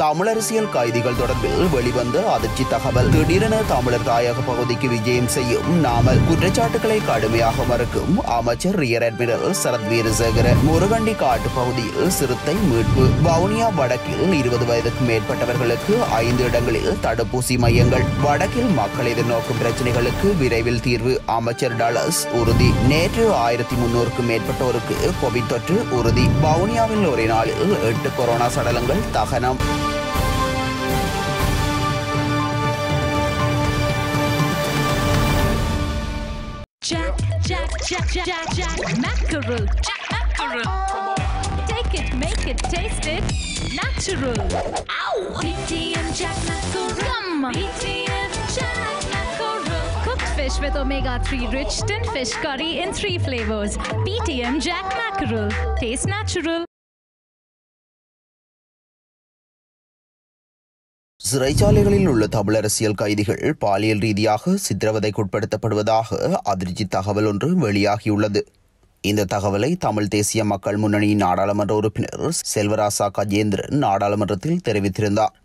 தமிழரசியல் கைதிகள் தொடர்பில் வெளிவந்த அதிர்ச்சி தகவல் திடீரென தமிழர் தாயக பகுதிக்கு விஜயம் செய்யும் நாமல் குற்றச்சாட்டுகளை கடுமையாக மறுக்கும் அமைச்சர் ரியர் அட்மிரல் சரத் வீரசேகர முருகண்டி காட்டு பகுதியில் சிறுத்தை மீட்பு வவுனியா வடக்கில் இருபது வயதுக்கு மேற்பட்டவர்களுக்கு ஐந்து இடங்களில் தடுப்பூசி மையங்கள் வடக்கில் மக்கள் எதிர்நோக்கும் பிரச்சனைகளுக்கு விரைவில் தீர்வு அமைச்சர் டலஸ் உறுதி நேற்று ஆயிரத்தி முன்னூறுக்கும் மேற்பட்டோருக்கு கோவிட் தொற்று உறுதி வவுனியாவில் ஒரே நாளில் எட்டு கொரோனா சடலங்கள் தகனம் Jack, Jack, Jack, Jack, Jack, Jack mackerel, Jack mackerel. Take it, make it, taste it, natural. Ow! BTM Jack mackerel. Yum! BTM Jack mackerel. Cooked fish with omega-3 rich tin fish curry in three flavors. BTM Jack mackerel. Taste natural. சிறைச்சாலைகளில் உள்ள தமிழ் அரசியல் கைதிகள் பாலியல் ரீதியாக சித்திரவதைக்குட்படுத்தப்படுவதாக அதிர்ச்சி தகவல் ஒன்று வெளியாகியுள்ளது இந்த தகவலை தமிழ் தேசிய மக்கள் முன்னணி நாடாளுமன்ற உறுப்பினர் செல்வராசா கஜேந்திரன் நாடாளுமன்றத்தில் தெரிவித்திருந்தார்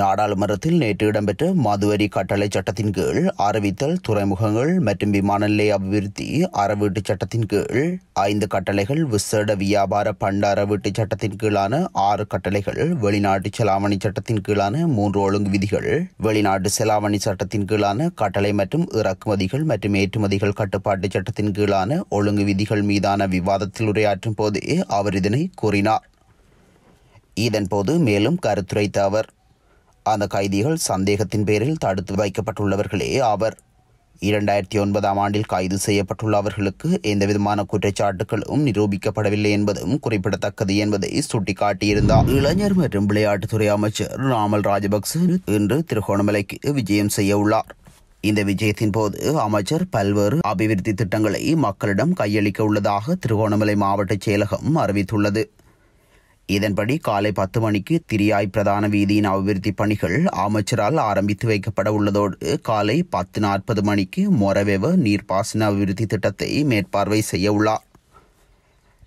நாடாளுமன்றத்தில் நேற்று இடம்பெற்ற மாதுவரி கட்டளை சட்டத்தின் கீழ் அறிவித்தல் துறைமுகங்கள் மற்றும் விமான நிலைய அபிவிருத்தி அறவீட்டு சட்டத்தின் கீழ் ஐந்து கட்டளைகள் விசேட வியாபார பண்ட அறவீட்டு சட்டத்தின் கீழான ஆறு கட்டளைகள் வெளிநாட்டு செலாவணி சட்டத்தின் கீழான மூன்று ஒழுங்கு விதிகள் வெளிநாட்டு செலாவணி சட்டத்தின் கீழான கட்டளை மற்றும் இறக்குமதிகள் மற்றும் ஏற்றுமதிகள் கட்டுப்பாட்டு சட்டத்தின் கீழான ஒழுங்கு விதிகள் மீதான விவாதத்தில் உரையாற்றும் போதே அவர் இதனை கூறினார் இதன்போது மேலும் கருத்துரைத்த அவர் அந்த கைதிகள் சந்தேகத்தின் பேரில் தடுத்து வைக்கப்பட்டுள்ளவர்களே ஆவர் இரண்டாயிரத்தி ஒன்பதாம் ஆண்டில் கைது செய்யப்பட்டுள்ள அவர்களுக்கு எந்தவிதமான குற்றச்சாட்டுகளும் நிரூபிக்கப்படவில்லை என்பதும் குறிப்பிடத்தக்கது என்பதை சுட்டிக்காட்டியிருந்தார் இளைஞர் மற்றும் விளையாட்டுத்துறை அமைச்சர் ராமல் ராஜபக்ச இன்று திருகோணமலைக்கு விஜயம் செய்ய உள்ளார் இந்த விஜயத்தின் போது அமைச்சர் பல்வேறு அபிவிருத்தி திட்டங்களை மக்களிடம் கையளிக்க உள்ளதாக திருகோணமலை மாவட்ட செயலகம் அறிவித்துள்ளது இதன்படி காலை பத்து மணிக்கு திரியாய் பிரதான வீதியின் அபிவிருத்தி பணிகள் அமைச்சரால் ஆரம்பித்து வைக்கப்பட உள்ளதோடு காலை பத்து நாற்பது மணிக்கு மொரவெவ நீர்ப்பாசன அபிவிருத்தி திட்டத்தை மேற்பார்வை செய்ய உள்ளார்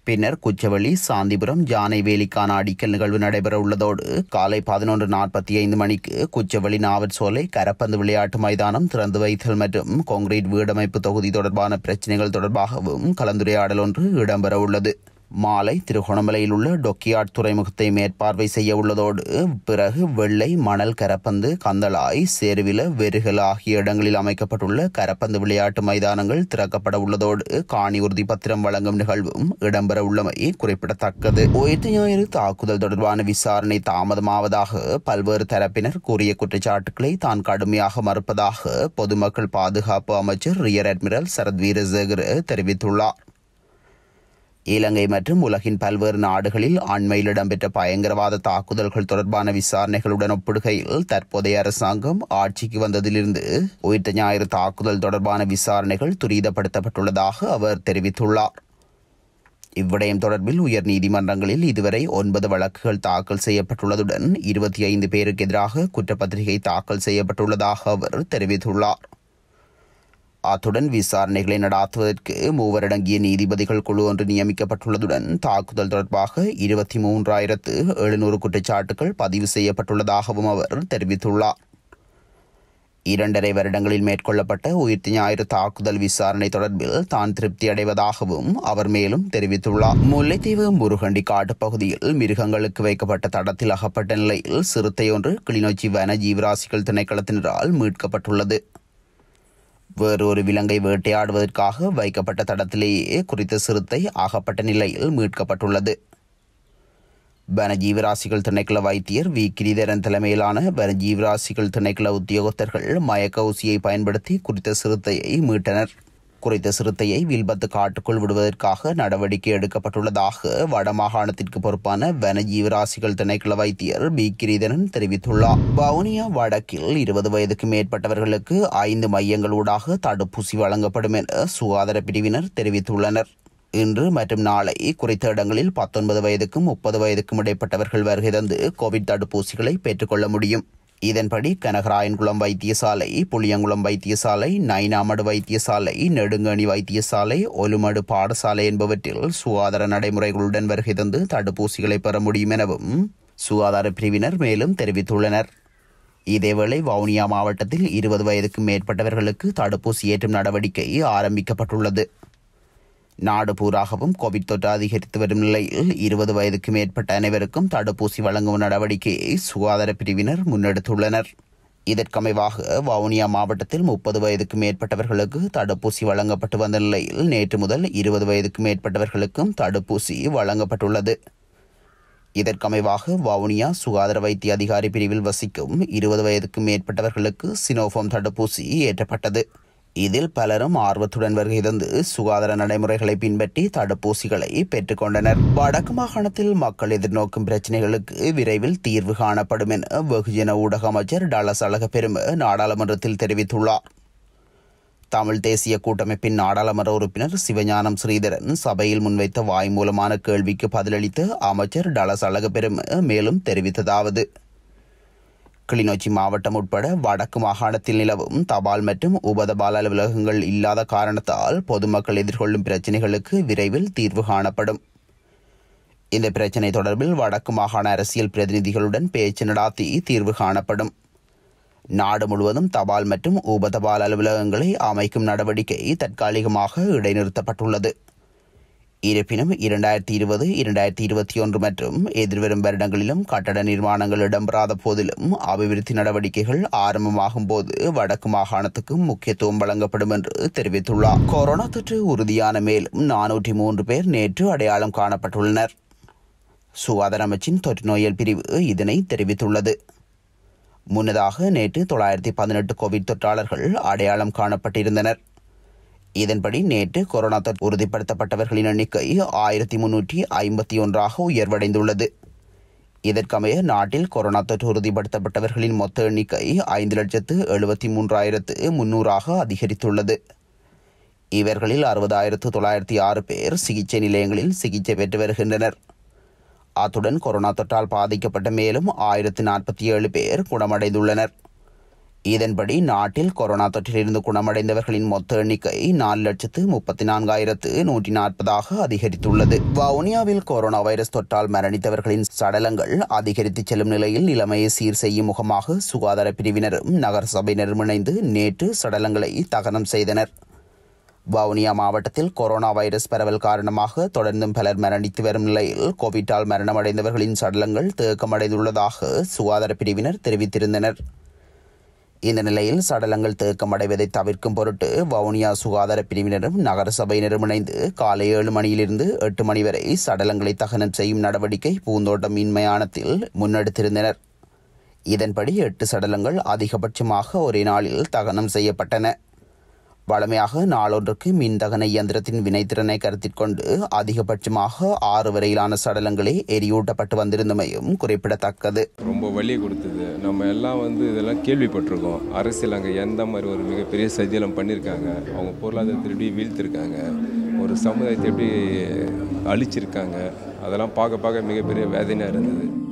பின்னர் குச்சவெளி சாந்திபுரம் ஜானைவேலிக்கான அடிக்கல் நிகழ்வு நடைபெற உள்ளதோடு காலை பதினொன்று நாற்பத்தி ஐந்து மணிக்கு குச்சவெளி நாவற்சோலை கரப்பந்து விளையாட்டு மைதானம் திறந்து வைத்தல் மற்றும் கொங்கிரீட் வீடமைப்பு தொகுதி தொடர்பான பிரச்சினைகள் தொடர்பாகவும் கலந்துரையாடல் ஒன்று இடம்பெற உள்ளது மாலை திருகோணமலையில் உள்ள டொக்கியாட் துறைமுகத்தை மேற்பார்வை செய்ய உள்ளதோடு பிறகு வெள்ளை மணல் கரப்பந்து கந்தளாய் சேர்வில வெறுகல் ஆகிய இடங்களில் அமைக்கப்பட்டுள்ள கரப்பந்து விளையாட்டு மைதானங்கள் திறக்கப்பட உள்ளதோடு காணி உறுதி பத்திரம் வழங்கும் நிகழ்வும் இடம்பெற உள்ளமை குறிப்பிடத்தக்கது ஒயிட்டு ஞாயிறு தாக்குதல் தொடர்பான விசாரணை தாமதமாவதாக பல்வேறு தரப்பினர் கூறிய குற்றச்சாட்டுக்களை தான் கடுமையாக மறுப்பதாக பொதுமக்கள் பாதுகாப்பு அமைச்சர் ரியர் அட்மிரல் சரத் வீரசேகர் தெரிவித்துள்ளார் இலங்கை மற்றும் உலகின் பல்வேறு நாடுகளில் அண்மையில் இடம்பெற்ற பயங்கரவாத தாக்குதல்கள் தொடர்பான விசாரணைகளுடன் ஒப்பிடுகையில் தற்போதைய அரசாங்கம் ஆட்சிக்கு வந்ததிலிருந்து உயிர்த்த ஞாயிறு தாக்குதல் தொடர்பான விசாரணைகள் துரிதப்படுத்தப்பட்டுள்ளதாக அவர் தெரிவித்துள்ளார் இவ்விடயம் தொடர்பில் உயர் நீதிமன்றங்களில் இதுவரை ஒன்பது வழக்குகள் தாக்கல் செய்யப்பட்டுள்ளதுடன் இருபத்தி ஐந்து பேருக்கு எதிராக குற்றப்பத்திரிகை தாக்கல் செய்யப்பட்டுள்ளதாக அவர் தெரிவித்துள்ளார் அத்துடன் விசாரணைகளை நடாத்துவதற்கு மூவரடங்கிய நீதிபதிகள் குழு ஒன்று நியமிக்கப்பட்டுள்ளதுடன் தாக்குதல் தொடர்பாக இருபத்தி மூன்றாயிரத்து எழுநூறு குற்றச்சாட்டுகள் பதிவு செய்யப்பட்டுள்ளதாகவும் அவர் தெரிவித்துள்ளார் இரண்டரை வருடங்களில் மேற்கொள்ளப்பட்ட உயிர்த்தி ஞாயிறு தாக்குதல் விசாரணை தொடர்பில் தான் திருப்தி அடைவதாகவும் அவர் மேலும் தெரிவித்துள்ளார் முல்லைத்தீவு முருகண்டி காட்டுப்பகுதியில் மிருகங்களுக்கு வைக்கப்பட்ட தடத்தில் அகப்பட்ட நிலையில் சிறுத்தை ஒன்று கிளிநொச்சி வன ஜீவராசிகள் திணைக்களத்தினரால் மீட்கப்பட்டுள்ளது வேறொரு விலங்கை வேட்டையாடுவதற்காக வைக்கப்பட்ட தடத்திலேயே குறித்த சிறுத்தை ஆகப்பட்ட நிலையில் மீட்கப்பட்டுள்ளது வனஜீவராசிகள் திணைக்கள வைத்தியர் வி கிரிதரன் தலைமையிலான வனஜீவராசிகள் திணைக்கள உத்தியோகத்தர்கள் மயக்க ஊசியை பயன்படுத்தி குறித்த சிறுத்தையை மீட்டனர் குறித்த சிறுத்தையை வில்பத்து காட்டுக்குள் விடுவதற்காக நடவடிக்கை எடுக்கப்பட்டுள்ளதாக வடமாகாணத்திற்கு பொறுப்பான வனஜீவராசிகள் திணைக்கள வைத்தியர் பி கிரீதனன் தெரிவித்துள்ளார் வவுனியா வடக்கில் இருபது வயதுக்கு மேற்பட்டவர்களுக்கு ஐந்து மையங்களூடாக தடுப்பூசி வழங்கப்படும் என சுகாதார பிரிவினர் தெரிவித்துள்ளனர் இன்று மற்றும் நாளை குறித்த இடங்களில் பத்தொன்பது வயதுக்கும் முப்பது வயதுக்கும் இடைப்பட்டவர்கள் வருகை தந்து கோவிட் தடுப்பூசிகளை பெற்றுக்கொள்ள முடியும் இதன்படி கனகராயன்குளம் வைத்தியசாலை புளியங்குளம் வைத்தியசாலை நைனாமடு வைத்தியசாலை நெடுங்கணி வைத்தியசாலை ஒலுமடு பாடசாலை என்பவற்றில் சுகாதார நடைமுறைகளுடன் வருகை தந்து தடுப்பூசிகளை பெற முடியும் எனவும் சுகாதார பிரிவினர் மேலும் தெரிவித்துள்ளனர் இதேவேளை வவுனியா மாவட்டத்தில் இருபது வயதுக்கு மேற்பட்டவர்களுக்கு தடுப்பூசி ஏற்றும் நடவடிக்கை ஆரம்பிக்கப்பட்டுள்ளது நாடு பூராகவும் கோவிட் தொற்று அதிகரித்து வரும் நிலையில் இருபது வயதுக்கு மேற்பட்ட அனைவருக்கும் தடுப்பூசி வழங்கும் நடவடிக்கையை சுகாதார பிரிவினர் முன்னெடுத்துள்ளனர் இதற்கமைவாக வவுனியா மாவட்டத்தில் முப்பது வயதுக்கு மேற்பட்டவர்களுக்கு தடுப்பூசி வழங்கப்பட்டு வந்த நிலையில் நேற்று முதல் இருபது வயதுக்கு மேற்பட்டவர்களுக்கும் தடுப்பூசி வழங்கப்பட்டுள்ளது இதற்கமைவாக வவுனியா சுகாதார வைத்திய அதிகாரி பிரிவில் வசிக்கும் இருபது வயதுக்கு மேற்பட்டவர்களுக்கு சினோஃபோம் தடுப்பூசி ஏற்றப்பட்டது இதில் பலரும் ஆர்வத்துடன் வருகை சுகாதார நடைமுறைகளை பின்பற்றி தடுப்பூசிகளை பெற்றுக்கொண்டனர் வடக்கு மாகாணத்தில் மக்கள் எதிர்நோக்கும் பிரச்சினைகளுக்கு விரைவில் தீர்வு காணப்படும் என வெகுஜன ஊடக அமைச்சர் டலஸ் அழகப்பெரும நாடாளுமன்றத்தில் தெரிவித்துள்ளார் தமிழ் தேசிய கூட்டமைப்பின் நாடாளுமன்ற உறுப்பினர் சிவஞானம் ஸ்ரீதரன் சபையில் முன்வைத்த வாய்மூலமான கேள்விக்கு பதிலளித்து அமைச்சர் டலஸ் அழகப்பெரும மேலும் தெரிவித்ததாவது கிளிநொச்சி மாவட்டம் உட்பட வடக்கு மாகாணத்தில் நிலவும் தபால் மற்றும் உபதபால் அலுவலகங்கள் இல்லாத காரணத்தால் பொதுமக்கள் எதிர்கொள்ளும் பிரச்சினைகளுக்கு விரைவில் தீர்வு காணப்படும் இந்த பிரச்சினை தொடர்பில் வடக்கு மாகாண அரசியல் பிரதிநிதிகளுடன் பேச்சு நடாத்தி தீர்வு காணப்படும் நாடு முழுவதும் தபால் மற்றும் உபதபால் அலுவலகங்களை அமைக்கும் நடவடிக்கை தற்காலிகமாக இடைநிறுத்தப்பட்டுள்ளது இருப்பினும் இரண்டாயிரத்தி இருபது இரண்டாயிரத்தி இருபத்தி ஒன்று மற்றும் எதிர்வரும் வருடங்களிலும் கட்டட நிர்மாணங்கள் இடம்பெறாத போதிலும் அபிவிருத்தி நடவடிக்கைகள் ஆரம்பமாகும் போது வடக்கு மாகாணத்துக்கும் முக்கியத்துவம் வழங்கப்படும் என்று தெரிவித்துள்ளார் கொரோனா தொற்று உறுதியான மேலும் நானூற்றி மூன்று பேர் நேற்று அடையாளம் காணப்பட்டுள்ளனர் சுகாதார அமைச்சின் தொற்று நோயல் பிரிவு இதனை தெரிவித்துள்ளது முன்னதாக நேற்று தொள்ளாயிரத்தி பதினெட்டு கோவிட் தொற்றாளர்கள் அடையாளம் காணப்பட்டிருந்தனர் இதன்படி நேற்று கொரோனா தொற்று உறுதிப்படுத்தப்பட்டவர்களின் எண்ணிக்கை ஆயிரத்தி முன்னூற்றி ஐம்பத்தி ஒன்றாக உயர்வடைந்துள்ளது இதற்கமைய நாட்டில் கொரோனா தொற்று உறுதிப்படுத்தப்பட்டவர்களின் மொத்த எண்ணிக்கை ஐந்து லட்சத்து எழுபத்தி மூன்றாயிரத்து முன்னூறாக அதிகரித்துள்ளது இவர்களில் அறுபதாயிரத்து தொள்ளாயிரத்தி ஆறு பேர் சிகிச்சை நிலையங்களில் சிகிச்சை பெற்று வருகின்றனர் அத்துடன் கொரோனா தொற்றால் பாதிக்கப்பட்ட மேலும் ஆயிரத்து நாற்பத்தி ஏழு பேர் குணமடைந்துள்ளனர் இதன்படி நாட்டில் கொரோனா தொற்றிலிருந்து குணமடைந்தவர்களின் மொத்த எண்ணிக்கை நாலு லட்சத்து முப்பத்தி நான்காயிரத்து நூற்றி நாற்பதாக அதிகரித்துள்ளது வவுனியாவில் கொரோனா வைரஸ் தொற்றால் மரணித்தவர்களின் சடலங்கள் அதிகரித்து செல்லும் நிலையில் நிலைமையை சீர் செய்யும் முகமாக சுகாதார பிரிவினரும் நகரசபையினரும் இணைந்து நேற்று சடலங்களை தகனம் செய்தனர் வவுனியா மாவட்டத்தில் கொரோனா வைரஸ் பரவல் காரணமாக தொடர்ந்தும் பலர் மரணித்து வரும் நிலையில் கோவிட்டால் மரணமடைந்தவர்களின் சடலங்கள் தேக்கமடைந்துள்ளதாக சுகாதார பிரிவினர் தெரிவித்திருந்தனர் இந்த நிலையில் சடலங்கள் தேக்கமடைவதை தவிர்க்கும் பொருட்டு வவுனியா சுகாதார பிரிவினரும் நகரசபையினரும் இணைந்து காலை ஏழு மணியிலிருந்து எட்டு மணி வரை சடலங்களை தகனம் செய்யும் நடவடிக்கை பூந்தோட்டம் மின்மயானத்தில் முன்னெடுத்திருந்தனர் இதன்படி எட்டு சடலங்கள் அதிகபட்சமாக ஒரே நாளில் தகனம் செய்யப்பட்டன வழமையாக நாளொன்றுக்கு மின்தகன இயந்திரத்தின் வினைத்திறனை கருத்தில் கொண்டு அதிகபட்சமாக ஆறு வரையிலான சடலங்களே எரியூட்டப்பட்டு வந்திருந்தமையும் குறிப்பிடத்தக்கது ரொம்ப வழி கொடுத்தது நம்ம எல்லாம் வந்து இதெல்லாம் கேள்விப்பட்டிருக்கோம் அரசியல் அங்கே எந்த மாதிரி ஒரு மிகப்பெரிய சதிலம் பண்ணியிருக்காங்க அவங்க பொருளாதாரத்தை எப்படி வீழ்த்திருக்காங்க ஒரு சமுதாயத்தை எப்படி அழிச்சிருக்காங்க அதெல்லாம் பார்க்க பார்க்க மிகப்பெரிய வேதனையாக இருந்தது